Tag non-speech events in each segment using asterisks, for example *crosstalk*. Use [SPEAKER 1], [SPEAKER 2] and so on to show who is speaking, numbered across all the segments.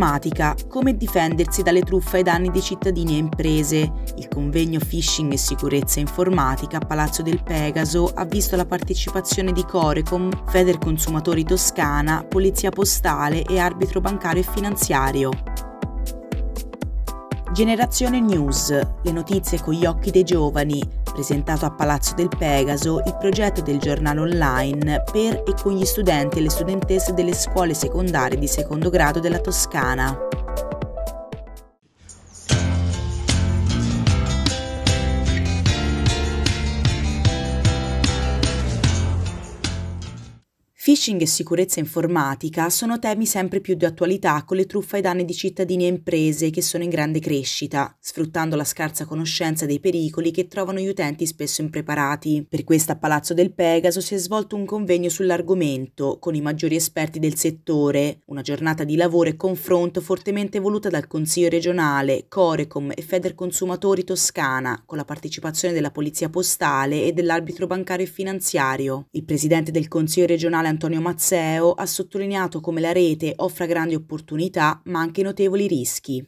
[SPEAKER 1] informatica, come difendersi dalle truffe ai danni di cittadini e imprese. Il convegno Phishing e sicurezza informatica a Palazzo del Pegaso ha visto la partecipazione di Corecom, Feder Consumatori Toscana, Polizia Postale e Arbitro Bancario e Finanziario. Generazione News, le notizie con gli occhi dei giovani, presentato a Palazzo del Pegaso il progetto del giornale online per e con gli studenti e le studentesse delle scuole secondarie di secondo grado della Toscana. Phishing e sicurezza informatica sono temi sempre più di attualità con le truffe ai danni di cittadini e imprese che sono in grande crescita, sfruttando la scarsa conoscenza dei pericoli che trovano gli utenti spesso impreparati. Per questo a Palazzo del Pegaso si è svolto un convegno sull'argomento con i maggiori esperti del settore, una giornata di lavoro e confronto fortemente voluta dal Consiglio regionale, Corecom e Feder Consumatori Toscana, con la partecipazione della Polizia Postale e dell'arbitro bancario e finanziario. Il presidente del Consiglio regionale Antonio Mazzeo ha sottolineato come la rete offra grandi opportunità ma anche notevoli rischi.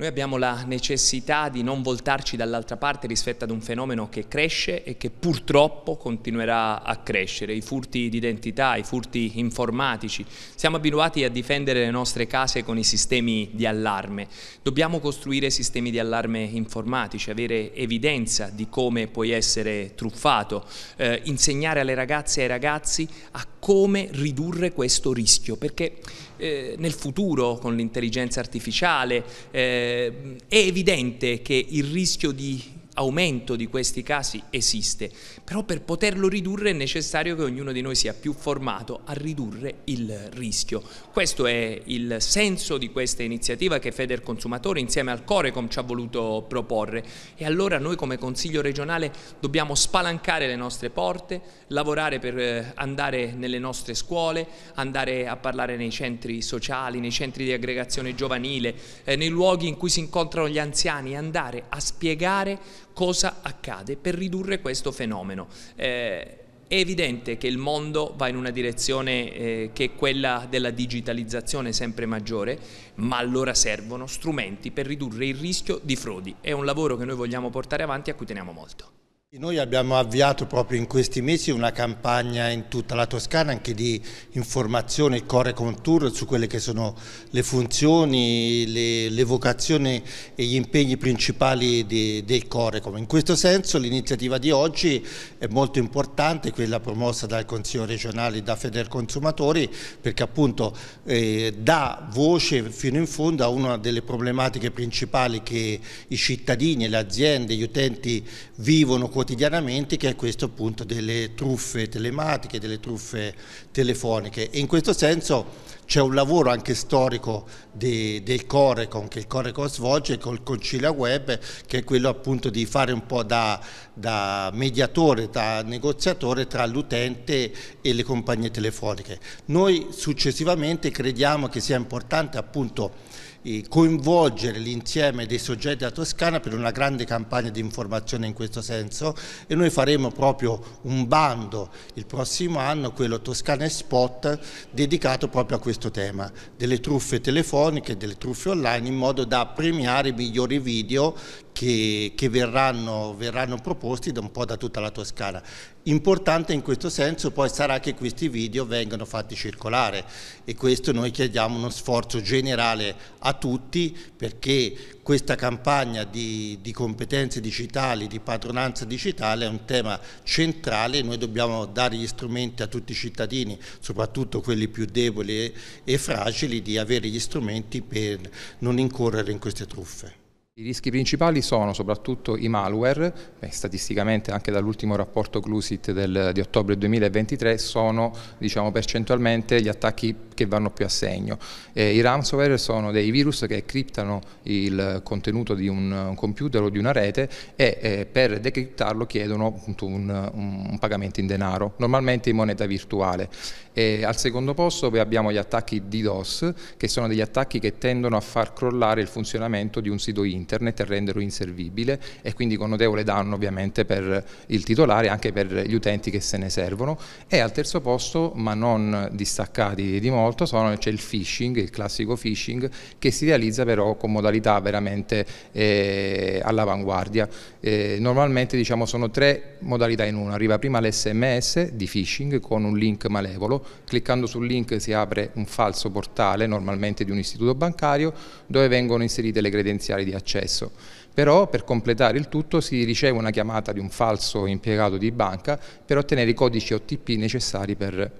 [SPEAKER 2] Noi abbiamo la necessità di non voltarci dall'altra parte rispetto ad un fenomeno che cresce e che purtroppo continuerà a crescere, i furti d'identità, i furti informatici. Siamo abituati a difendere le nostre case con i sistemi di allarme. Dobbiamo costruire sistemi di allarme informatici, avere evidenza di come puoi essere truffato, eh, insegnare alle ragazze e ai ragazzi a come ridurre questo rischio, perché eh, nel futuro con l'intelligenza artificiale, eh, è evidente che il rischio di aumento di questi casi esiste, però per poterlo ridurre è necessario che ognuno di noi sia più formato a ridurre il rischio. Questo è il senso di questa iniziativa che Feder Consumatore insieme al Corecom ci ha voluto proporre e allora noi come Consiglio regionale dobbiamo spalancare le nostre porte, lavorare per eh, andare nelle nostre scuole, andare a parlare nei centri sociali, nei centri di aggregazione giovanile, eh, nei luoghi in cui si incontrano gli anziani, andare a spiegare cosa accade per ridurre questo fenomeno. Eh, è evidente che il mondo va in una direzione eh, che è quella della digitalizzazione sempre maggiore, ma allora servono strumenti per ridurre il rischio di frodi. È un lavoro che noi vogliamo portare avanti e a cui teniamo molto.
[SPEAKER 3] Noi abbiamo avviato proprio in questi mesi una campagna in tutta la Toscana anche di informazione core con tour su quelle che sono le funzioni, le, le vocazioni e gli impegni principali di, del Corecom. In questo senso l'iniziativa di oggi è molto importante, quella promossa dal Consiglio regionale e da Feder Consumatori perché appunto eh, dà voce fino in fondo a una delle problematiche principali che i cittadini, le aziende, gli utenti vivono con quotidianamente che è questo appunto delle truffe telematiche, delle truffe telefoniche e in questo senso c'è un lavoro anche storico de, del Corecon che il Corecon svolge col Concilia Web che è quello appunto di fare un po' da, da mediatore, da negoziatore tra l'utente e le compagnie telefoniche. Noi successivamente crediamo che sia importante appunto eh, coinvolgere l'insieme dei soggetti della Toscana per una grande campagna di informazione in questo senso e noi faremo proprio un bando il prossimo anno, quello Toscana Spot, dedicato proprio a questo tema, delle truffe telefoniche, delle truffe online in modo da premiare i migliori video che, che verranno, verranno, proposti da un po' da tutta la Toscana. Importante in questo senso poi sarà che questi video vengano fatti circolare e questo noi chiediamo uno sforzo generale a tutti perché questa campagna di, di competenze digitali, di padronanza digitale è un tema centrale noi dobbiamo dare gli strumenti a tutti i cittadini, soprattutto quelli più deboli e fragili, di avere gli strumenti per non incorrere in queste
[SPEAKER 4] truffe. I rischi principali sono soprattutto i malware, statisticamente anche dall'ultimo rapporto Clusit del, di ottobre 2023 sono diciamo, percentualmente gli attacchi che vanno più a segno. Eh, I ransomware sono dei virus che criptano il contenuto di un computer o di una rete e eh, per decriptarlo chiedono appunto, un, un, pagamento in denaro, normalmente in moneta virtuale. E al secondo posto abbiamo gli attacchi DDoS, che sono degli attacchi che tendono a far crollare il funzionamento di un sito internet e renderlo inservibile e quindi con notevole danno ovviamente per il titolare e anche per gli utenti che se ne servono. E al terzo posto, ma non distaccati di modo, molto sono, c'è il phishing, il classico phishing, che si realizza però con modalità veramente eh, all'avanguardia. Eh, normalmente diciamo, sono tre modalità in una, arriva prima l'SMS di phishing con un link malevolo, cliccando sul link si apre un falso portale, normalmente di un istituto bancario, dove vengono inserite le credenziali di accesso. Però per completare il tutto si riceve una chiamata di un falso impiegato di banca per ottenere i codici OTP necessari per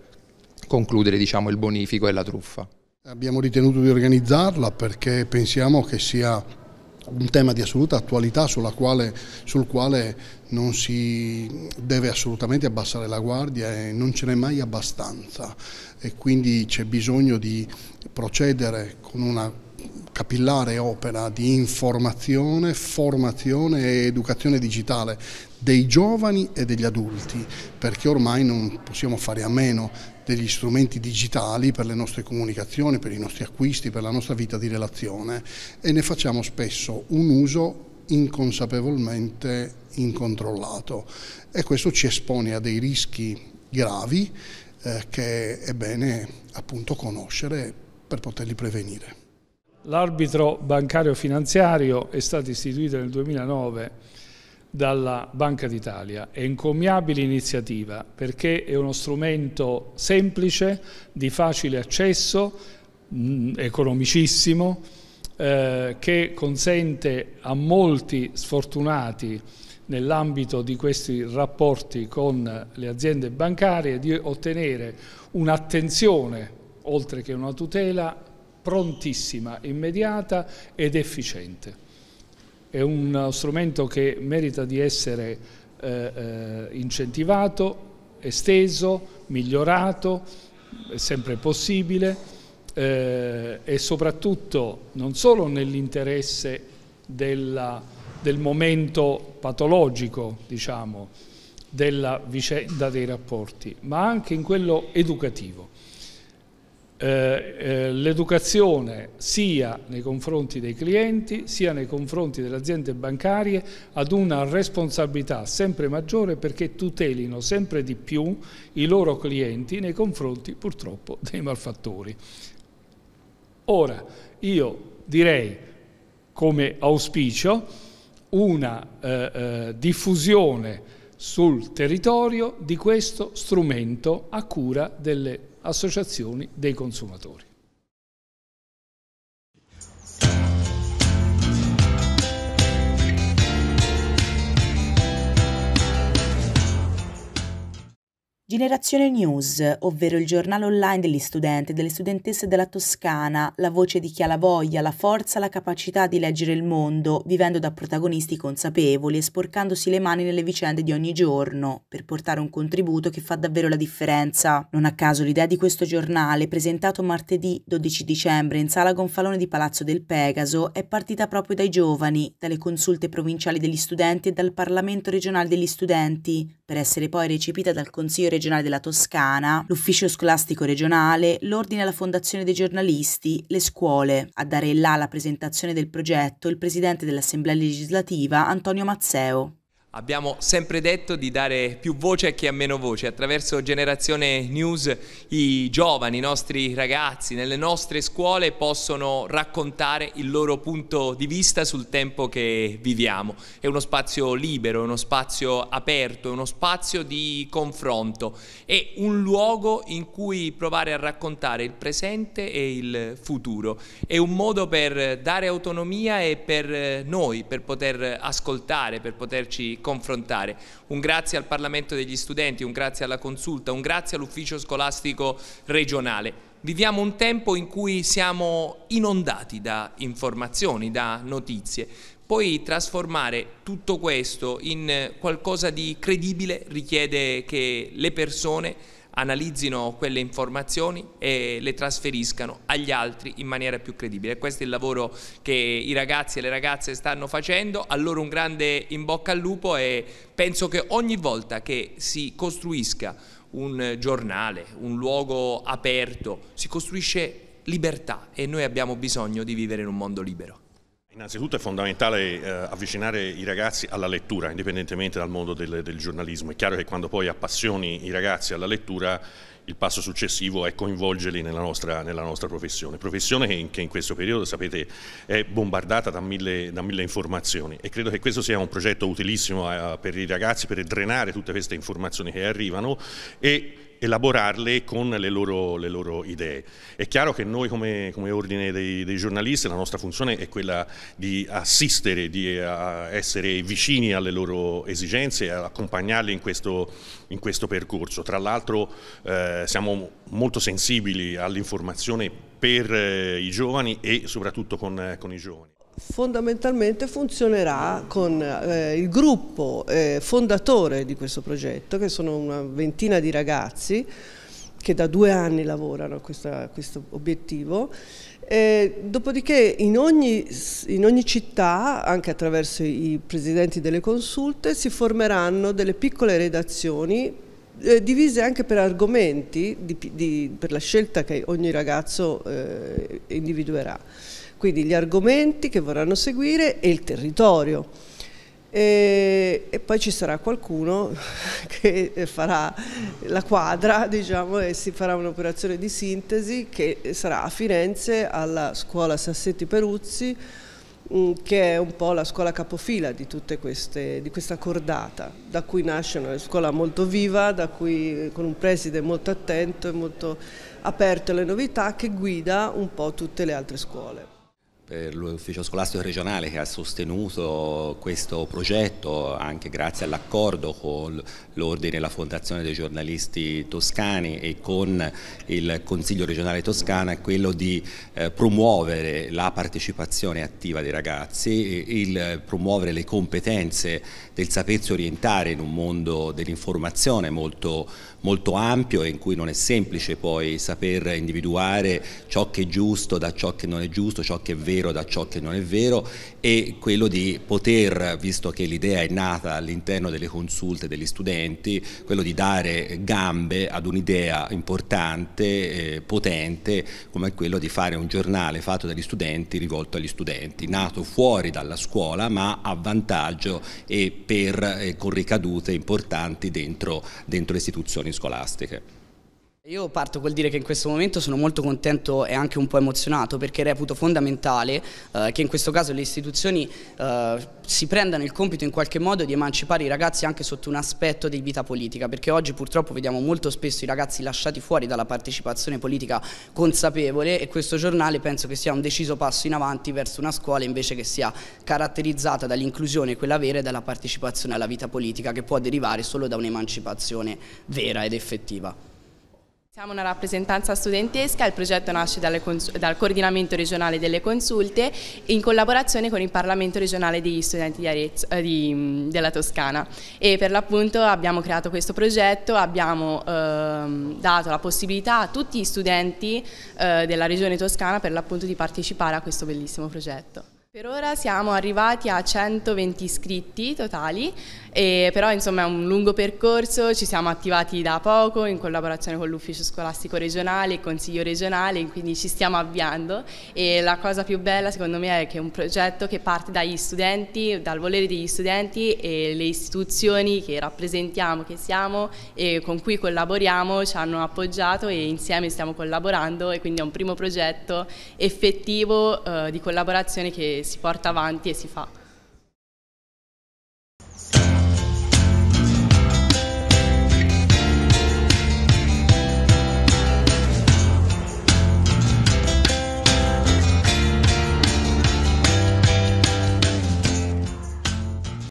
[SPEAKER 4] concludere diciamo, il bonifico e la truffa.
[SPEAKER 3] Abbiamo ritenuto di organizzarla perché pensiamo che sia un tema di assoluta attualità quale, sul quale non si deve assolutamente abbassare la guardia e non ce n'è mai abbastanza e quindi c'è bisogno di procedere con una capillare opera di informazione, formazione e educazione digitale dei giovani e degli adulti, perché ormai non possiamo fare a meno degli strumenti digitali per le nostre comunicazioni, per i nostri acquisti, per la nostra vita di relazione e ne facciamo spesso un uso inconsapevolmente incontrollato e questo ci espone a dei rischi gravi eh, che è bene appunto conoscere per poterli prevenire.
[SPEAKER 5] L'arbitro bancario finanziario è stato istituito nel 2009 dalla Banca d'Italia. È incommiabile iniziativa perché è uno strumento semplice, di facile accesso, mm, economicissimo, eh, che consente a molti sfortunati nell'ambito di questi rapporti con le aziende bancarie di ottenere un'attenzione, oltre che una tutela, prontissima, immediata ed efficiente è uno strumento che merita di essere eh, eh, incentivato, esteso, migliorato, è sempre possibile eh, e soprattutto non solo nell'interesse del momento patologico, diciamo, della vicenda dei rapporti, ma anche in quello educativo. Eh, eh, l'educazione sia nei confronti dei clienti sia nei confronti delle aziende bancarie ad una responsabilità sempre maggiore perché tutelino sempre di più i loro clienti nei confronti purtroppo dei malfattori. Ora io direi come auspicio una eh, eh diffusione sul territorio di questo strumento a cura delle associazioni dei consumatori.
[SPEAKER 1] Generazione News, ovvero il giornale online degli studenti e delle studentesse della Toscana, la voce di chi ha la voglia, la forza, la capacità di leggere il mondo, vivendo da protagonisti consapevoli e sporcandosi le mani nelle vicende di ogni giorno, per portare un contributo che fa davvero la differenza. Non a caso l'idea di questo giornale, presentato martedì 12 dicembre in sala Gonfalone di Palazzo del Pegaso, è partita proprio dai giovani, dalle consulte provinciali degli studenti e dal Parlamento regionale degli studenti, per essere poi recepita dal Consiglio regionale regionale della Toscana, l'ufficio scolastico regionale, l'ordine alla fondazione dei giornalisti, le scuole. A dare là la presentazione del progetto il presidente dell'Assemblea legislativa Antonio Mazzeo.
[SPEAKER 2] Abbiamo sempre detto di dare più voce a chi ha meno voce, attraverso Generazione News i giovani, i nostri ragazzi nelle nostre scuole possono raccontare il loro punto di vista sul tempo che viviamo. È uno spazio libero, è uno spazio aperto, è uno spazio di confronto, è un luogo in cui provare a raccontare il presente e il futuro. È un modo per dare autonomia e per noi, per poter ascoltare, per poterci confrontare. Un grazie al Parlamento degli studenti, un grazie alla consulta, un grazie all'ufficio scolastico regionale. Viviamo un tempo in cui siamo inondati da informazioni, da notizie. Poi trasformare tutto questo in qualcosa di credibile richiede che le persone analizzino quelle informazioni e le trasferiscano agli altri in maniera più credibile. Questo è il lavoro che i ragazzi e le ragazze stanno facendo, a loro un grande in bocca al lupo e penso che ogni volta che si costruisca un giornale, un luogo aperto, si costruisce libertà e noi abbiamo bisogno di vivere in un mondo libero. Innanzitutto è
[SPEAKER 6] fondamentale eh, avvicinare i ragazzi alla lettura, indipendentemente dal mondo del, del, giornalismo. È chiaro che quando poi appassioni i ragazzi alla lettura, il passo successivo è coinvolgerli nella nostra, nella nostra professione. Professione che in, che in, questo periodo, sapete, è bombardata da mille, da mille, informazioni e credo che questo sia un progetto utilissimo eh, per i ragazzi per drenare tutte queste informazioni che arrivano e elaborarle con le loro, le loro idee. È chiaro che noi come, come ordine dei, dei, giornalisti la nostra funzione è quella di assistere, di eh, essere vicini alle loro esigenze, accompagnarle in questo, in questo percorso. Tra l'altro eh, siamo molto sensibili all'informazione per eh, i giovani e soprattutto con, eh, con i giovani.
[SPEAKER 7] Fondamentalmente funzionerà con eh, il gruppo eh, fondatore di questo progetto, che sono una ventina di ragazzi che da due anni lavorano a, questa, a questo obiettivo. E, eh, dopodiché in ogni, in ogni città, anche attraverso i presidenti delle consulte, si formeranno delle piccole redazioni eh, divise anche per argomenti, di, di, per la scelta che ogni ragazzo eh, individuerà quindi gli argomenti che vorranno seguire e il territorio. E, e, poi ci sarà qualcuno *laughs* che eh, farà la quadra diciamo, e si farà un'operazione di sintesi che sarà a Firenze alla scuola Sassetti Peruzzi mm, che è un po' la scuola capofila di, queste, di questa cordata, da cui nasce una scuola molto viva, cui, eh, con un preside molto attento e molto aperto alle novità che guida un po' tutte le altre scuole
[SPEAKER 6] per l'ufficio scolastico regionale che ha sostenuto questo progetto anche grazie all'accordo con l'Ordine e la Fondazione dei giornalisti toscani e con il Consiglio regionale toscano è quello di eh, promuovere la partecipazione attiva dei ragazzi, il, promuovere le competenze del sapersi orientare in un mondo dell'informazione molto, molto ampio e in cui non è semplice poi saper individuare ciò che è giusto da ciò che non è giusto, ciò che è vero vero da ciò che non è vero e quello di poter, visto che l'idea è nata all'interno delle consulte degli studenti, quello di dare gambe ad un'idea importante, eh, potente, come quello di fare un giornale fatto dagli studenti rivolto agli studenti, nato fuori dalla scuola ma a vantaggio e per, eh, con ricadute importanti dentro, dentro le istituzioni scolastiche.
[SPEAKER 8] Io parto col dire che in questo momento sono molto contento e anche un po' emozionato perché reputo fondamentale eh, che in questo caso le istituzioni eh, si prendano il compito in qualche modo di emancipare i ragazzi anche sotto un aspetto di vita politica perché oggi purtroppo vediamo molto spesso i ragazzi lasciati fuori dalla partecipazione politica consapevole e questo giornale penso che sia un deciso passo in avanti verso una scuola invece che sia caratterizzata dall'inclusione quella vera e dalla partecipazione alla vita politica che può derivare solo da un'emancipazione vera ed effettiva. Siamo una rappresentanza studentesca, il progetto nasce dal coordinamento regionale delle consulte in collaborazione con il Parlamento regionale degli studenti di Arezzo, eh, di, mm, della Toscana e per l'appunto abbiamo creato questo progetto, abbiamo eh, dato la possibilità a tutti gli studenti eh, della regione toscana per l'appunto di partecipare a questo bellissimo progetto. Per ora siamo arrivati a 120 iscritti totali, però insomma è un lungo percorso, ci siamo attivati da poco in collaborazione con l'Ufficio Scolastico Regionale e Consiglio Regionale, quindi ci stiamo avviando e la cosa più bella secondo me è che è un progetto che parte dagli studenti, dal volere degli studenti e le istituzioni che rappresentiamo, che siamo e con cui collaboriamo ci hanno appoggiato e insieme stiamo collaborando e quindi è un primo progetto effettivo eh, di collaborazione che si porta avanti e si fa.